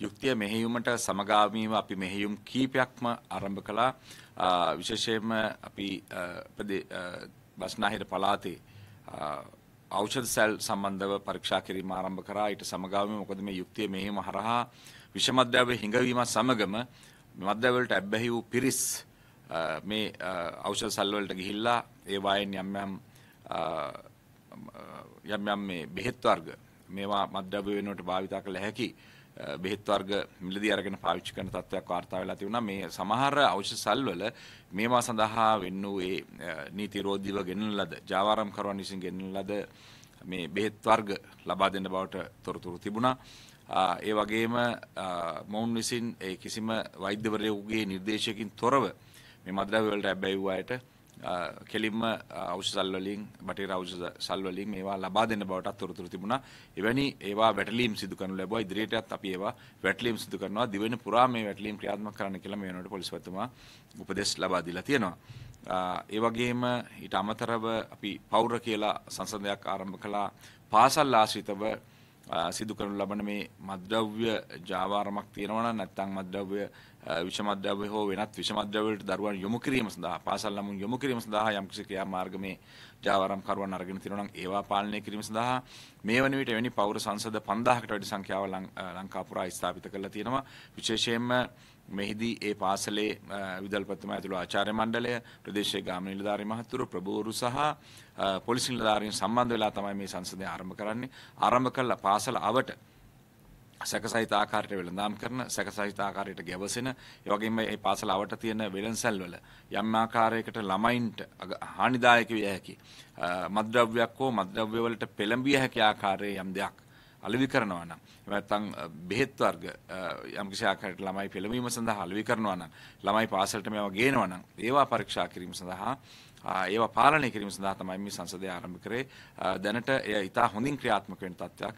යුක්තිය මෙහෙයුමට සමගාමීව අපි මෙහෙයුම් කීපයක්ම ආරම්භ කළා. විශේෂයෙන්ම අපි බස්නාහිර පළාතේ ඖෂධ සැල් සම්බන්ධව පරීක්ෂා කිරීම ආරම්භ කරා. ඊට සමගාමීව මොකද මේ යුක්තිය මෙහෙයුම හරහා විෂමද්‍රව්‍ය හිඟවීම සමගම මද්දවලට ඇබ්බැහි වූ පිරිස් මේ ඖෂධ සැල් වලට ගිහිල්ලා ඒ වයින් යම් යම් යම් යම් මේ බෙහෙත් වර්ග මේවා මද්දව්‍ය වෙනුවට භාවිතා කළ හැකි බෙහෙත් වර්ග මිලදී අරගෙන පාවිච්චි කරන තත්ත්වයක් වාර්තා වෙලා තිබුණා මේ සමහර ඖෂධ සල්වල මේවා සඳහා වෙන්න වූ ඒ නීති රෝධීව ගෙනන ලද ජාවාරම් කරුවන් විසින් ගෙනන ලද මේ බෙහෙත් වර්ග ලබා දෙන්න බවට තොරතුරු තිබුණා ඒ වගේම මොවුන් විසින් ඒ කිසිම වෛද්‍යවරයෙකුගේ නිර්දේශයකින් තොරව මේ මද්‍රව්‍ය වලට ඇබ්බැහි වූ අයට කෙලින්ම අවශ්‍ය සල්වලින් බටහිර අවශ්‍ය සල්වලින් මේවා ලබා දෙන්න බවටත් තොරතුරු තිබුණා. එවැනි ඒවා වැටලීම් සිදු කරනු ලැබුවා. ඉදිරියටත් අපි ඒවා වැටලීම් සිදු කරනවා. දිවෙන පුරා මේ වැටලීම් ක්‍රියාත්මක කරන්න කියලා මේ වෙනකොට පොලිස්වතුමා උපදෙස් ලබා දීලා තියෙනවා. ඒ වගේම ඊට අමතරව අපි පෞර කියලා සංසදයක් ආරම්භ කළා. පාසල් ආශ්‍රිතව සිදු කරනු ලබන මේ මද්‍රව්‍ය ජාවාරමක් තියෙනවා නම් නැත්නම් මද්‍රව්‍ය විෂ මද්‍රව්‍ය හෝ වෙනත් විෂ මද්‍රව්‍ය වලට දරුවන් යොමු කිරීම සඳහා පාසල් ළමුන් යොමු කිරීම සඳහා යම්කිසි ක්‍රියාමාර්ග මේ ජාවාරම් කරුවන් අරගෙන තියෙනවා නම් ඒවා පාලනය කිරීම සඳහා මේ වන විට එවැනි පෞර සංසද 5000කට වැඩි සංඛ්‍යාව ලංකාව පුරා ස්ථාපිත කරලා තියෙනවා විශේෂයෙන්ම මෙහිදී ඒ පාසලේ විදල්පතිතුමා ඇතුළු ආචාර්ය මණ්ඩලය ප්‍රදේශීය ගාම නිලධාරි මහතුරු ප්‍රභූවරු සහ පොලිස් නිලධාරීන් සම්බන්ධ වෙලා තමයි මේ සංසදය ආරම්භ කරන්නේ ආරම්භ කළ පාසල අවට සැකසහිත ආකාරයට වෙළඳාම් කරන සැකසහිත ආකාරයට ගැවසෙන ඒ වගේම මේ පාසල අවට තියෙන වෙළඳසැල්වල යම් ආකාරයකට ළමයින්ට හානිදායක විය හැකි මද්ද්‍රව්‍යයක් හෝ මද්ද්‍රව්‍ය වලට පෙළඹිය හැකි ආකාරයේ යම් දෙයක් අලවි කරනවා නම් නැත්නම් බෙහෙත් වර්ග යම්කිසි ආකාරයකට ළමයි පෙළඹීම සඳහා අලවි කරනවා නම් ළමයි පාසලට මේවා ගේනවා නම් ඒවා පරීක්ෂා කිරීම සඳහා ඒවා පාලනය කිරීම සඳහා තමයි මේ සංසදය ආරම්භ කරේ දැනට එය ඉතා හොඳින් ක්‍රියාත්මක වෙන තත්ත්වයක්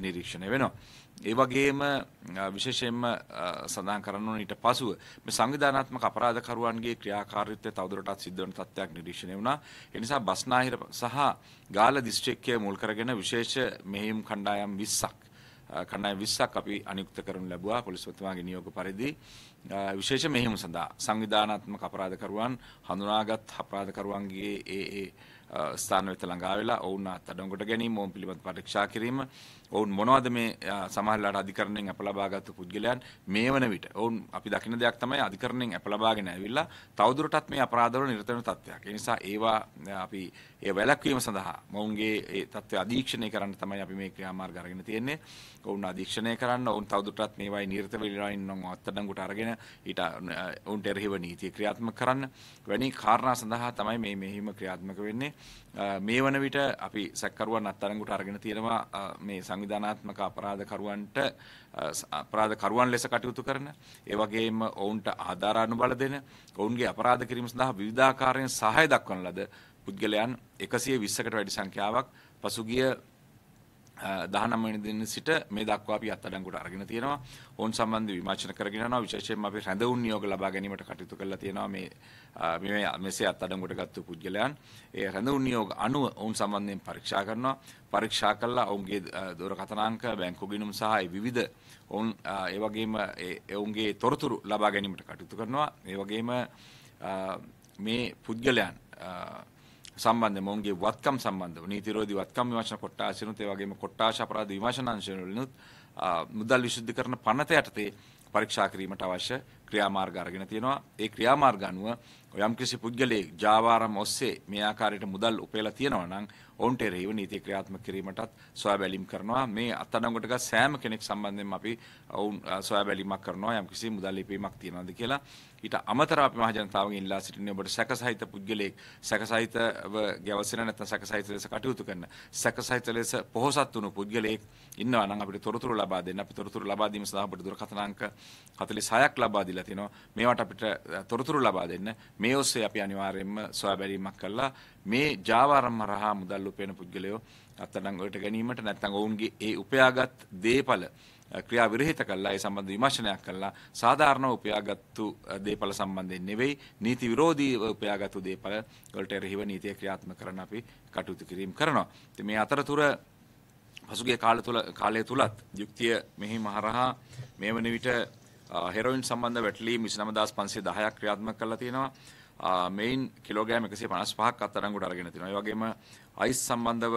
නිරීක්ෂණය වෙනවා. ඒ වගේම විශේෂයෙන්ම සඳහන් කරන්න ඕන ඊට පසුව මේ සංවිධානාත්මක අපරාධකරුවන්ගේ ක්‍රියාකාරීත්වය තවදුරටත් සිද්ධ වෙන තත්ත්වයක් නිරීක්ෂණය වුණා. ඒ නිසා බස්නාහිර සහ ගාල්ල දිස්ත්‍රික්කයේ මුල් කරගෙන විශේෂ මෙහෙයුම් කණ්ඩායම් 20ක් කණ්ඩායම් 20ක් අපි අනියුක්ත කරනු ලැබුවා පොලිස්පතිතුමාගේ නියෝග පරිදි. විශේෂ මෙහෙයුම් සඳහා සංවිධානාත්මක අපරාධකරුවන් හඳුනාගත් අපරාධකරුවන්ගේ ඒ ඒ ස්ථාන වෙත ළඟා වෙලා ඔවුන් අත් අඩංගුවට ගැනීම ඔවුන් පිළිබඳ පරීක්ෂා කිරීම ඔවුන් මොනවද මේ සමහරලාට අධිකරණයෙන් අප ලබාගත්තු පුද්ගලයන් මේ වන විට ඔවුන් අපි දකින දෙයක් තමයි අධිකරණයෙන් අප ලබාගෙන ඇවිල්ලා තවදුරටත් මේ අපරාධවල නිරත වෙන තත්ත්වයක්. ඒ නිසා ඒවා අපි ඒ වැළැක්වීම සඳහා මොවුන්ගේ ඒ තත්ත්වය අධීක්ෂණය කරන්න තමයි අපි මේ ක්‍රියාමාර්ග අරගෙන තියෙන්නේ. ඔවුන් අධීක්ෂණය කරන්න ඔවුන් තවදුරටත් මේවායි නිරත වෙලා ඉන්නවන් අත්අඩංගුවට අරගෙන ඊට ඔවුන්ට එරෙහිව නීතිය ක්‍රියාත්මක කරන්න වැනි කාරණා සඳහා තමයි මේ මෙහිම ක්‍රියාත්මක වෙන්නේ. මේ වන විට අපි සැකකරුවන් අත්අඩංගුවට අරගෙන තියෙනවා මේ සංවිධානාත්මක අපරාධකරුවන්ට අපරාධකරුවන් ලෙස කටයුතු කරන ඒ වගේම ඔවුන්ට ආධාරානු බල දෙන ඔවුන්ගේ අපරාධ කිරීම සඳහා විවිධාකාරයෙන් සහය දක්වන ලද පුද්ගලයන් එකසිය විස්සකට වැඩි සංඛ්‍යාවක් පසුගිය දහනම්මනි දෙන්න සිට මේ දක්වා අපි අත්අඩංගුවට අරගෙන තියෙනවා. ඕන් සම්බන්ධ විමර්ශන කරගෙන යනවා. විශේෂයෙන්ම අපි රැඳවුන් නියෝග ලබා ගැනීමට කටයුතු කරලා තියෙනවා මේ මේ මෙසේ අත්අඩංගුවට ගත්තු පුද්ගලයන්. ඒ රැඳවුන් නියෝග අනුව ඔවුන් සම්බන්ධයෙන් පරීක්ෂා කරනවා. පරීක්ෂා කළා ඔවුන්ගේ දුරකථන අංක, බැංකු ගිණුම් සහ ඒ විවිධ ඔවුන් ඒ වගේම ඔවුන්ගේ තොරතුරු ලබා ගැනීමට කටයුතු කරනවා. ඒ වගේම මේ පුද්ගලයන් සම්බන්ධ මොවුන්ගේ වත්කම් සම්බන්ධව නීතිරෝධී වත්කම් විමර්ශන කොට්ටාසිනුත් ඒ වගේම කොට්ටාශ අපරාධ විමර්ශන අංශවලිනුත් මුදල් විශුද්ධිකරණ පනත යටතේ පරීක්ෂා කිරීමට අවශ්‍ය ක්‍රියාමාර්ග අරගෙන තියෙනවා. ඒ ක්‍රියාමාර්ග අනුව යම් කිසි පුද්ගලයෙක් ජාවාරම් ඔස්සේ මේ ආකාරයට මුදල් උපයලා තියෙනවා නම් ඔවුන්ට එරෙහිව නීති ක්‍රියාත්මක කිරීමටත් සොයාබැලීම් කරනවා. මේ අත්අඩංගුවට ගත් සෑම කෙනෙක් සම්බන්ධයෙන් අපි ඔවුන් සොයාබැලීමක් කරනවා යම් කිසි මුදල් ලිපීමක් තියෙනවද කියලා. ඊට අමතරව අපි මහ ජනතාවගෙන් ඉල්ලා සිටින්නේ ඔබට සැකසහිත පුද්ගලයෙක් සැකසහිතව ගැවසෙන නැත්නම් සැකසහිත ලෙස කටයුතු කරන සැකසහිත ලෙස පොහොසත් වුණු පුද්ගලයෙක් ඉන්නවා නම් අපිට තොරතුරු ලබා දෙන්න. අපි තොරතුරු ලබා දීම සඳහා අපට දුරකථන අංක 46ක් ලබා දීලා දීලා තිනවා මේවට අපිට තොරතුරු ලබා දෙන්න මේ ඔස්සේ අපි අනිවාර්යයෙන්ම සොයා බැලීමක් කළා මේ ජාවාරම්ම රහා මුදල් උපයන පුද්ගලයෝ අත්අඩංගුවට ගැනීමට නැත්නම් ඔවුන්ගේ ඒ උපයාගත් දේපල ක්‍රියා විරහිත කළා ඒ සම්බන්ධ විමර්ශනයක් කළා සාධාරණව උපයාගත්තු දේපල සම්බන්ධයෙන් නෙවෙයි නීති විරෝධීව උපයාගත්තු දේපල වලට එරෙහිව නීතිය ක්‍රියාත්මක කරන අපි කටයුතු කිරීම කරනවා. ඉතින් මේ අතරතුර පසුගිය කාලය තුල කාලය තුලත් යුක්තිය මෙහි මහරහා මේ වන විට හෙරොයින් සම්බන්ධ වැටලීම් 29510ක් ක්‍රියාත්මක කරලා තියෙනවා. මෙයින් කිලෝග්‍රෑම් 155ක් අත්අඩංගුවට අරගෙන තිනවා. ඒ වගේම අයිස් සම්බන්ධව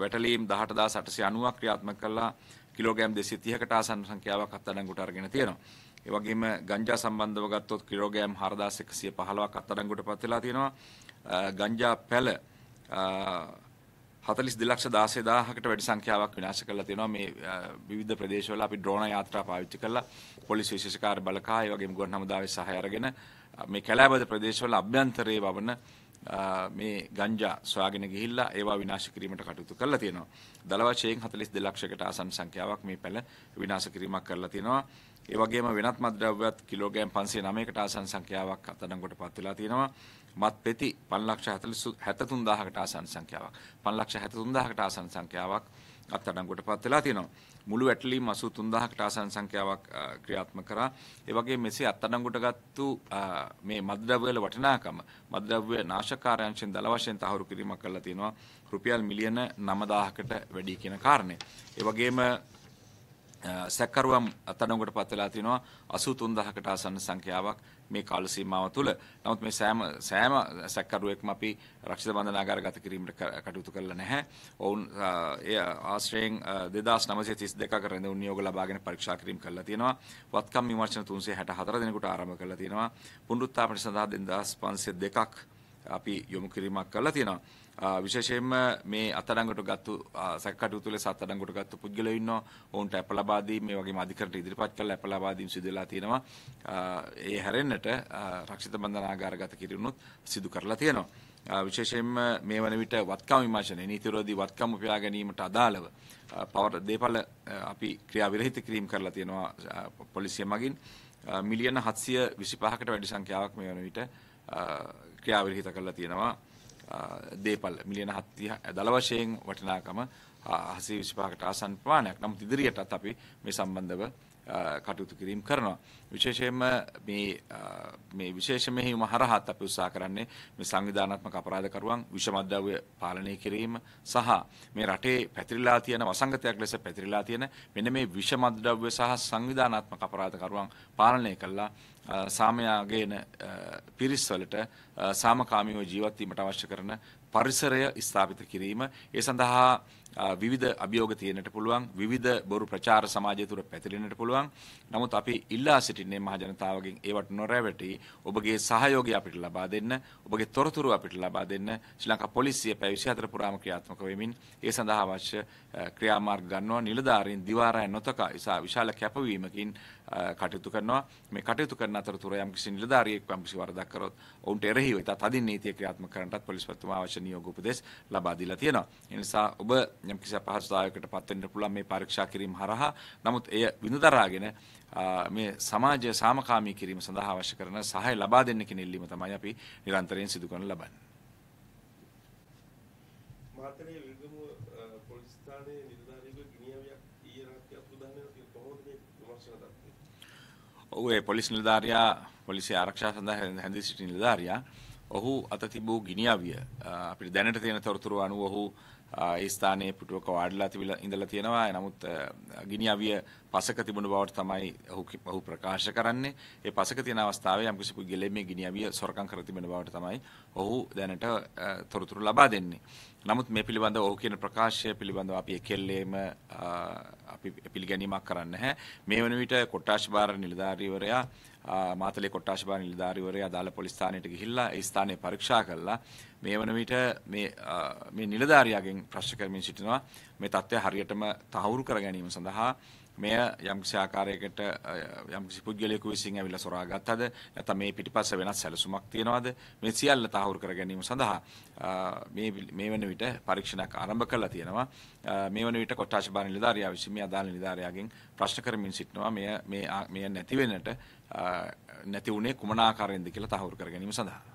වැටලීම් 18890ක් ක්‍රියාත්මක කරලා කිලෝග්‍රෑම් 230කට ආසන්න සංඛ්‍යාවක් අත්අඩංගුවට අරගෙන තියෙනවා. ඒ වගේම ගංජා සම්බන්ධව ගත්තොත් කිලෝග්‍රෑම් 4115ක් අත්අඩංගුවට පත් වෙලා තියෙනවා. ගංජා පැල හතලිස් දෙලක්ෂ දාසේදාහකට වැඩි සංඛ්‍යාවක් විනාශ කරලා තියෙනවා මේ විවිධ ප්‍රදේශවල අපි ඩ්‍රෝන යාත්‍රා පාවිච්චි කරලා පොලිස් විශේෂකාර බලකා ඒ වගේම ගුවන් හමුදාවේ සහාය අරගෙන මේ කැලෑබද ප්‍රදේශවල අභ්‍යන්තරයේ වවන මේ ගංජා සොයාගෙන ගිහිල්ලා ඒවා විනාශ කිරීමට කටයුතු කරලා තියෙනවා. දල වශයෙන් 42 ලක්ෂයකට ආසන්න සංඛ්‍යාවක් මේ පැල විනාශ කිරීමක් කරලා තියෙනවා. ඒ වගේම වෙනත් මත්ද්‍රව්‍යත් කිලෝග්‍රෑම් 509කට ආසන්න සංඛ්‍යාවක් අත්අඩංගුවට පත් වෙලා තියෙනවා. මත් පෙති 573000කට ආසන්න සංඛ්‍යාවක් 573000කට ආසන්න සංඛ්‍යාවක් අත්අඩංගුවට පත් වෙලා තියෙනවා. මුළු වැටලීම් 83000කට ආසන්න සංඛ්‍යාවක් ක්‍රියාත්මක කරා. ඒ වගේ මෙසේ අත්අඩංගුවට ගත්තු මේ මත්ද්‍රව්‍ය වල වටිනාකම මත්ද්‍රව්‍ය නාශකාරයන්ෙන් දල වශයෙන් තහවුරු කිරීමක් කරලා තියෙනවා. රුපියල් මිලියන 9000කට වැඩි කියන කාරණය. ඒ වගේම සැකරුවම් අත්අඩංගුවට පත් වෙලා තිනවා 83000කට ආසන්න සංඛ්‍යාවක් මේ කාල සීමාව තුළ. නමුත් මේ සෑම සෑම සැකරුවෙක්ම අපි රක්ෂිත බන්ධනාගාර ගත කිරීමට කටයුතු කරලා නැහැ. ඔවුන් ඒ ආශ්‍රයෙන් 2932 කරන නියෝග ලබාගෙන පරීක්ෂා කිරීම කරලා තියෙනවා. වත්කම් විමර්ශන 364 දෙනෙකුට ආරම්භ කරලා තියෙනවා. පුනරුත්ථාපන සඳහා 2502ක් අපි යොමු කිරීමක් කරලා තියෙනවා. විශේෂයෙන්ම මේ අත්අඩංගුවට ගත්තු සැකකටයුතු වල සත්අඩංගුවට ගත්තු පුද්ගලයෝ ඉන්නවා. ඔවුන්ට ඇප ලබා දීම මේ වගේම අධිකරණයට ඉදිරිපත් කළ ඇප ලබා දීම සිදු වෙලා තියෙනවා. ඒ හැරෙන්නට රක්ෂිත බන්ධනාගාරගත කිරීමුත් සිදු කරලා තියෙනවා. විශේෂයෙන්ම මේ වන විට වත්කම් විමර්ශනය නීති විරෝධී වත්කම් උපයා ගැනීමට අදාළව පවර දේපළ අපි ක්‍රියා විරහිත කිරීම කරලා තියෙනවා පොලිසිය මගින් මිලියන 725කට වැඩි සංඛ්‍යාවක් මේ වන විට ක්‍රියාවිරහිත කරලා තියෙනවා දේපල් මිලියන 70 දල වශයෙන් වටිනාකම 825කට ආසන්න ප්‍රමාණයක්. නමුත් ඉදිරියටත් අපි මේ සම්බන්ධව කටයුතු කිරීම කරනවා. විශේෂයෙන්ම මේ මේ විශේෂ මෙහිම හරහත් අපි උත්සාහ කරන්නේ මේ සංවිධානාත්මක අපරාධකරුවන් විෂමද්‍රව්‍ය පාලනය කිරීම සහ මේ රටේ පැතිරිලා තියෙන වසංගතයක් ලෙස පැතිරිලා තියෙන මෙන්න මේ විෂමද්‍රව්‍ය සහ සංවිධානාත්මක අපරාධකරුවන් පාලනය කළා සාමයාගේන පිරිස්වලට සාමකාමීව ජීවත් වීමට අවශ්‍ය කරන පරිසරය ස්ථාපිත කිරීම ඒ සඳහා විවිධ අභියෝග තියෙනට පුළුවන් විවිධ බොරු ප්‍රචාර සමාජය තුර පැතිරෙනට පුළුවන් නමුත් අපි ඉල්ලා සිටින්නේ මහජනතාවගෙන් ඒවට නොරැවටි ඔබගේ සහයෝගය අපිට ලබා දෙන්න ඔබගේ තොරතුරු අපිට ලබා දෙන්න ශ්‍රී ලංකා පොලිසිය පැය 24 පුරාම ක්‍රියාත්මක වෙමින් ඒ සඳහා අවශ්‍ය ක්‍රියාමාර්ග ගන්නවා නිලධාරීන් දිවාරය නොතකා විශාල කැපවීමකින් කටයුතු කරනවා මේ කටයුතු කරන අතරතුර යම්කිසි නිලධාරියෙක් යම්කිසි වරදක් කරොත් ඔවුන්ට එරෙහිව ඉතා තදින් නීතිය ක්‍රියාත්මක කරන්නටත් පොලිස්පතිතුමා අවශ්‍ය නියෝග උපදෙස් ලබා දීලා තියෙනවා ඒ නිසා ඔබ යම්කිසි අපහසුතාවයකට පත්වෙන්න පුළුවන් මේ පරීක්ෂා කිරීම හරහා. නමුත් එය විඳදරාගෙන මේ සමාජය සාමකාමී කිරීම සඳහා අවශ්‍ය කරන සහාය ලබා දෙන්න කියන ඉල්ලීම තමයි අපි නිරන්තරයෙන් සිදු කරන ලබන්නේ. මාතලේ විගම පොලිස් ස්ථානයේ නිලධාරියෙකු ගිනියවියක් ඊයේ රාත්‍රිය අතුරුදහන් වෙනවා කොහොමද මේ විමර්ශන දක්වන්නේ? ඔහු ඒ පොලිස් නිලධාරියා පොලිසිය ආරක්ෂා සඳහා හැඳි සිටි නිලධාරියා ඔහු අත තිබූ ගිනියවිය අපිට දැනට තියෙන තොරතුරු අනුව ඔහු ඒ ස්ථානයේ පුටුවක වාඩිලා තිබිලා ඉඳලා තියෙනවා. නමුත් ගිනි අවිය පසක තිබුණු බවට තමයි ඔහු ප්‍රකාශ කරන්නේ. ඒ පසක තියෙන අවස්ථාවේ යම්කිසි ගෙලෙමේ ගිනි අවිය සොරකම් කර තිබෙන බවට තමයි ඔහු දැනට තොරතුරු ලබා දෙන්නේ. නමුත් මේ පිළිබඳ ඔහු කියන ප්‍රකාශය පිළිබඳව අපි එකෙල්ලේම අපි පිළිගැනීමක් කරන්නේ නැහැ. මේ වන විට කොට්ටාෂ් බාර නිලධාරීවරයා මාතලේ කොට්ටාෂ් බාර නිලධාරීවරයා දාලා පොලිස් ස්ථානයට ගිහිල්ලා ඒ ස්ථානය පරීක්ෂා කළා. මේ වන විට මේ නිලධාරයාගෙන් ප්‍රශ්න කරමින් සිටිනවා මේ තත්ත්වය හරියටම තහවුරු කර ගැනීම සඳහා මෙය යම්කිසි ආකාරයකට යම්කිසි පුද්ගලයෙකු විසින් ඇවිල්ලා සොරා ගත්තද නැත්නම් මේ පිටිපස්ස වෙනස් සැලසුමක් තියනවාද මේ සියල්ල තහවුරු කර ගැනීම සඳහා මේ මේ වන විට පරීක්ෂණයක් ආරම්භ කළා තියෙනවා මේ වන විට කොට්ටාශ බාර නිලධාරියා විසින් මේ අදාළ නිලධාරියාගෙන් ප්‍රශ්න කරමින් සිටිනවා මෙය මේ මෙය නැති වෙනට නැති වුණේ කුමන ආකාරයෙන්ද කියලා තහවුරු කර ගැනීම සඳහා